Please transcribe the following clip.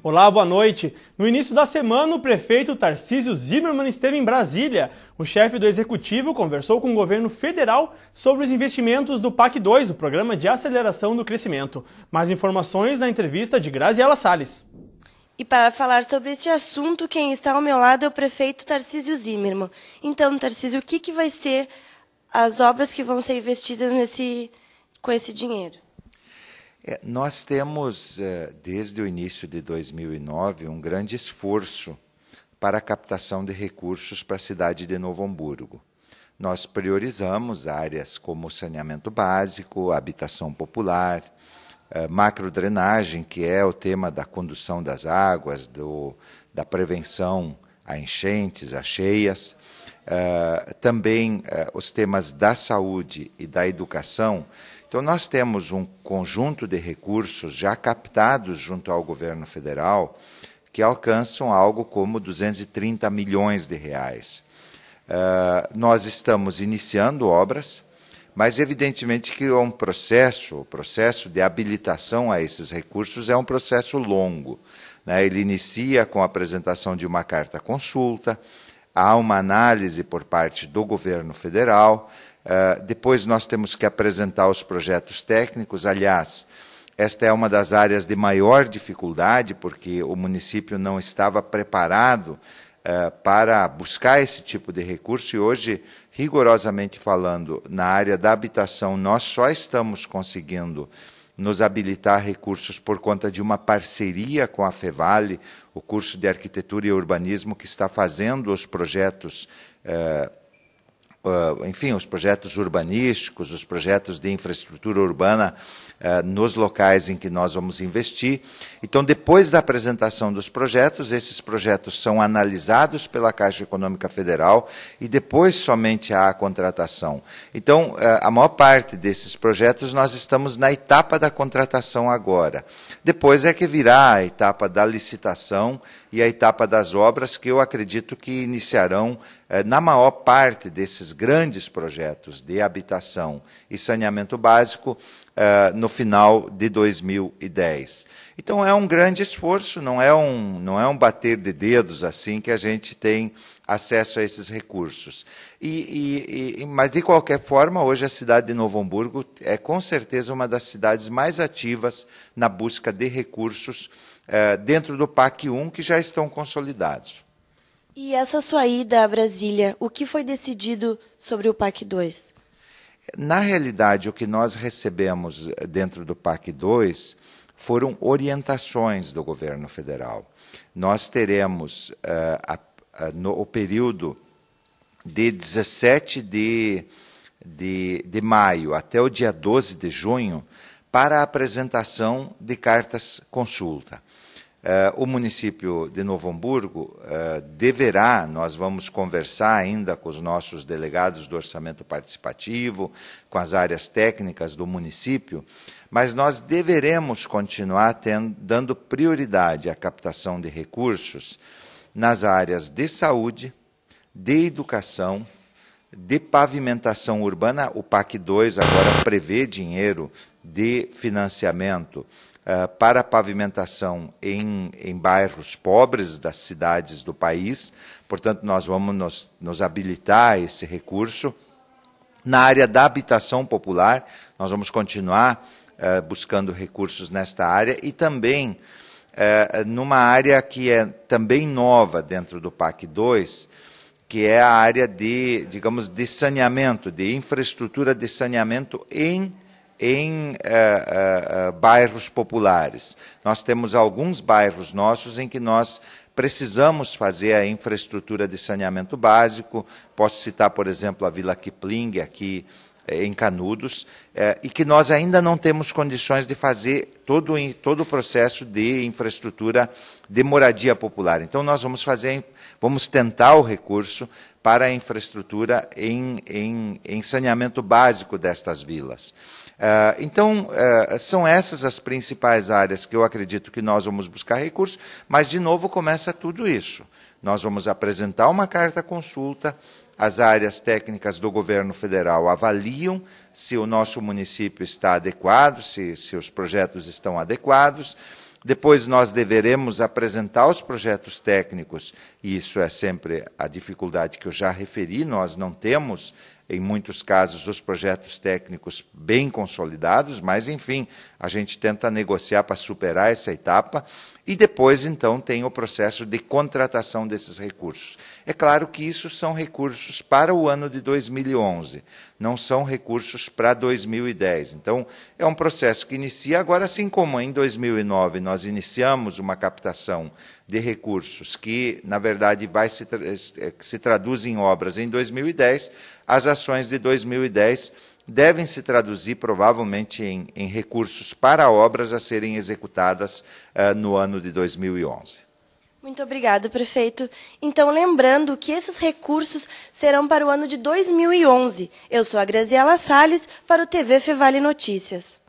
Olá, boa noite. No início da semana, o prefeito Tarcísio Zimmermann esteve em Brasília. O chefe do executivo conversou com o governo federal sobre os investimentos do PAC 2, o Programa de Aceleração do Crescimento. Mais informações na entrevista de Graziela Salles. E para falar sobre este assunto, quem está ao meu lado é o prefeito Tarcísio Zimmermann. Então, Tarcísio, o que, que vai ser as obras que vão ser investidas nesse, com esse dinheiro? É, nós temos, é, desde o início de 2009, um grande esforço para a captação de recursos para a cidade de Novo Hamburgo. Nós priorizamos áreas como saneamento básico, habitação popular, é, macrodrenagem, que é o tema da condução das águas, do, da prevenção a enchentes, a cheias. É, também os temas da saúde e da educação, então, nós temos um conjunto de recursos já captados junto ao governo federal que alcançam algo como 230 milhões de reais. Uh, nós estamos iniciando obras, mas evidentemente que é um processo, o processo de habilitação a esses recursos é um processo longo. Né? Ele inicia com a apresentação de uma carta consulta, há uma análise por parte do governo federal, eh, depois nós temos que apresentar os projetos técnicos. Aliás, esta é uma das áreas de maior dificuldade, porque o município não estava preparado uh, para buscar esse tipo de recurso e hoje, rigorosamente falando, na área da habitação, nós só estamos conseguindo nos habilitar recursos por conta de uma parceria com a FEVALE, o curso de arquitetura e urbanismo, que está fazendo os projetos eh, ah, enfim, os projetos urbanísticos, os projetos de infraestrutura urbana ah, nos locais em que nós vamos investir. Então, depois da apresentação dos projetos, esses projetos são analisados pela Caixa Econômica Federal e depois somente há a contratação. Então, ah, a maior parte desses projetos nós estamos na etapa da contratação agora. Depois é que virá a etapa da licitação e a etapa das obras, que eu acredito que iniciarão, eh, na maior parte desses grandes projetos de habitação e saneamento básico uh, no final de 2010. Então é um grande esforço, não é um, não é um bater de dedos assim que a gente tem acesso a esses recursos. E, e, e, mas, de qualquer forma, hoje a cidade de Novo Hamburgo é, com certeza, uma das cidades mais ativas na busca de recursos eh, dentro do PAC 1, que já estão consolidados. E essa sua ida a Brasília, o que foi decidido sobre o PAC 2? Na realidade, o que nós recebemos eh, dentro do PAC 2 foram orientações do governo federal. Nós teremos uh, a, a, no, o período de 17 de, de, de maio até o dia 12 de junho para a apresentação de cartas consulta. Eh, o município de Novo Hamburgo eh, deverá, nós vamos conversar ainda com os nossos delegados do orçamento participativo, com as áreas técnicas do município, mas nós deveremos continuar tendo, dando prioridade à captação de recursos nas áreas de saúde, de educação, de pavimentação urbana. O PAC 2 agora prevê dinheiro de financiamento ah, para pavimentação em, em bairros pobres das cidades do país. Portanto, nós vamos nos, nos habilitar a esse recurso. Na área da habitação popular, nós vamos continuar uh, buscando recursos nesta área e também uh, numa área que é também nova dentro do PAC 2, que é a área de, digamos, de saneamento, de infraestrutura de saneamento em em uh, uh, bairros populares. Nós temos alguns bairros nossos em que nós precisamos fazer a infraestrutura de saneamento básico. Posso citar, por exemplo, a Vila Kipling, aqui em Canudos, eh, e que nós ainda não temos condições de fazer todo, todo o processo de infraestrutura de moradia popular. Então, nós vamos fazer, vamos tentar o recurso para a infraestrutura em, em, em saneamento básico destas vilas. Eh, então, eh, são essas as principais áreas que eu acredito que nós vamos buscar recursos, mas, de novo, começa tudo isso. Nós vamos apresentar uma carta consulta, as áreas técnicas do governo federal avaliam se o nosso município está adequado, se, se os projetos estão adequados. Depois nós deveremos apresentar os projetos técnicos, e isso é sempre a dificuldade que eu já referi, nós não temos em muitos casos, os projetos técnicos bem consolidados, mas, enfim, a gente tenta negociar para superar essa etapa. E depois, então, tem o processo de contratação desses recursos. É claro que isso são recursos para o ano de 2011, não são recursos para 2010. Então, é um processo que inicia agora, assim como em 2009 nós iniciamos uma captação de recursos, que, na verdade, vai se, tra é, se traduz em obras em 2010, as ações de 2010 devem se traduzir provavelmente em, em recursos para obras a serem executadas uh, no ano de 2011. Muito obrigada, prefeito. Então, lembrando que esses recursos serão para o ano de 2011. Eu sou a Graziela Salles, para o TV Fevale Notícias.